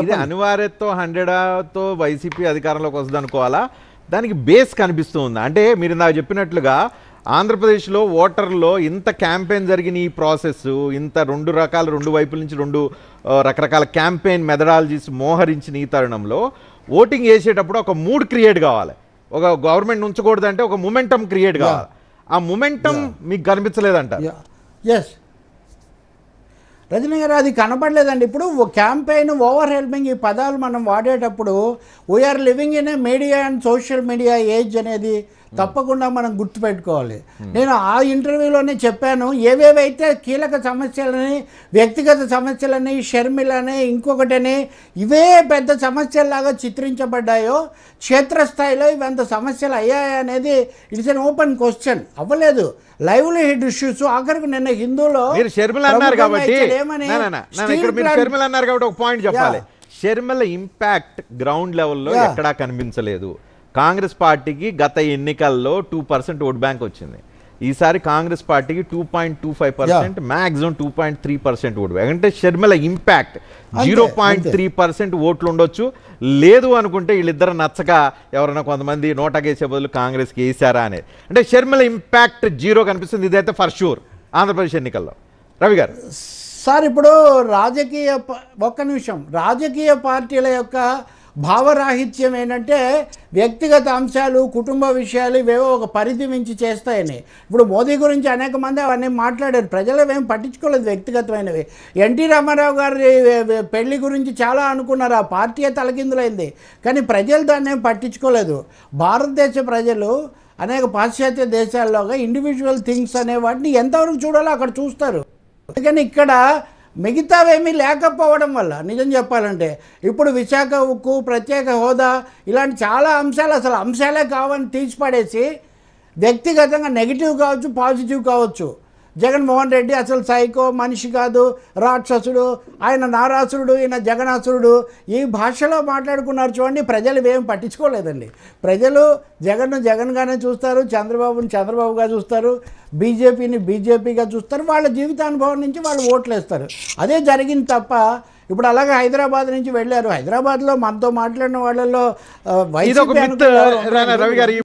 ఇది అనివార్యతో హండ్రెడ్తో వైసీపీ అధికారంలోకి వస్తుంది అనుకోవాలా దానికి బేస్ కనిపిస్తుంది అంటే మీరు నాకు చెప్పినట్లుగా ఆంధ్రప్రదేశ్లో ఓటర్లో ఇంత క్యాంపెయిన్ జరిగిన ఈ ప్రాసెస్ ఇంత రెండు రకాల రెండు వైపుల నుంచి రెండు రకరకాల క్యాంపెయిన్ మెథడాలజీస్ మోహరించిన ఈ తరుణంలో ఓటింగ్ వేసేటప్పుడు ఒక మూడ్ క్రియేట్ కావాలి ఒక గవర్నమెంట్ ఉంచకూడదంటే ఒక మూమెంటం క్రియేట్ కావాలి ఆ మూమెంటం మీకు కనిపించలేదంట ఎస్ రజనీ గారు అది కనపడలేదండి ఇప్పుడు క్యాంపెయిన్ ఓవర్ హెల్పింగ్ ఈ పదాలు మనం వాడేటప్పుడు we're living in a media and social media age అనేది తప్పకుండా మనం గుర్తుపెట్టుకోవాలి నేను ఆ ఇంటర్వ్యూలోనే చెప్పాను ఏవేవైతే కీలక సమస్యలని వ్యక్తిగత సమస్యలని షర్మిలని ఇంకొకటని ఇవే పెద్ద సమస్యల్లాగా చిత్రించబడ్డాయో క్షేత్రస్థాయిలో ఇవంత సమస్యలు అయ్యాయి అనేది ఇట్స్ అన్ ఓపెన్ క్వశ్చన్ అవ్వలేదు లైవ్లీహుడ్ ఇష్యూస్ ఆఖరికి నిన్న హిందూలో షర్మిల అన్నారు కాబట్టి అన్నారు కాబట్టి ఒక పాయింట్ చెప్పాలి షర్మిల ఇంపాక్ట్ గ్రౌండ్ లెవెల్లో ఎక్కడా కనిపించలేదు కాంగ్రెస్ పార్టీకి గత ఎన్నికల్లో టూ పర్సెంట్ ఓట్ బ్యాంక్ వచ్చింది ఈసారి కాంగ్రెస్ పార్టీకి two point two five percent maximum two point three percent bank అంటే Sharmila impact zero point three percent ఓట్లు ఉండొచ్చు లేదు అనుకుంటే వీళ్ళిద్దరు నచ్చక ఎవరైనా కొంతమంది నోటా నోటాకేసే బదులు కాంగ్రెస్కి వేసారా అనేది అంటే షర్మిల ఇంపాక్ట్ జీరో కనిపిస్తుంది ఇదైతే ఫర్ షూర్ ఆంధ్రప్రదేశ్ ఎన్నికల్లో రవి గారు సార్ ఇప్పుడు రాజకీయ ఒక్క నిమిషం రాజకీయ పార్టీల యొక్క భావరాహిత్యం ఏంటంటే వ్యక్తిగత అంశాలు కుటుంబ విషయాలు ఇవేవో ఒక పరిధి మించి చేస్తాయని ఇప్పుడు మోదీ గురించి అనేక మంది అవన్నీ మాట్లాడారు ప్రజలు ఏం పట్టించుకోలేదు వ్యక్తిగతమైనవి ఎన్టీ రామారావు గారి పెళ్లి గురించి చాలా అనుకున్నారు ఆ పార్టీ తలకిందులైంది కానీ ప్రజలు దాన్ని ఏం పట్టించుకోలేదు భారతదేశ ప్రజలు అనేక పాశ్చాత్య దేశాల్లోగా ఇండివిజువల్ థింగ్స్ అనే వాటిని ఎంతవరకు చూడాలో అక్కడ చూస్తారు అందుకని ఇక్కడ మిగతావేమీ లేకపోవడం వల్ల నిజం చెప్పాలంటే ఇప్పుడు విశాఖ ఉక్కు ప్రత్యేక హోదా ఇలాంటి చాలా అంశాలు అసలు అంశాలే కావని తీసిపడేసి వ్యక్తిగతంగా నెగిటివ్ కావచ్చు పాజిటివ్ కావచ్చు జగన్మోహన్ రెడ్డి అసలు సైకో మనిషి కాదు రాక్షసుడు ఆయన నారాసురుడు ఈయన జగనాసురుడు ఈ భాషలో మాట్లాడుకున్నారు చూడండి ప్రజలు ఏం పట్టించుకోలేదండి ప్రజలు జగన్ను జగన్గానే చూస్తారు చంద్రబాబుని చంద్రబాబుగా చూస్తారు బీజేపీని బీజేపీగా చూస్తారు వాళ్ళ జీవితానుభవం నుంచి వాళ్ళు ఓట్లు వేస్తారు అదే జరిగింది తప్ప ఇప్పుడు అలాగే హైదరాబాద్ నుంచి వెళ్ళారు హైదరాబాద్లో మనతో మాట్లాడిన వాళ్ళలో వైద్య రవి గారు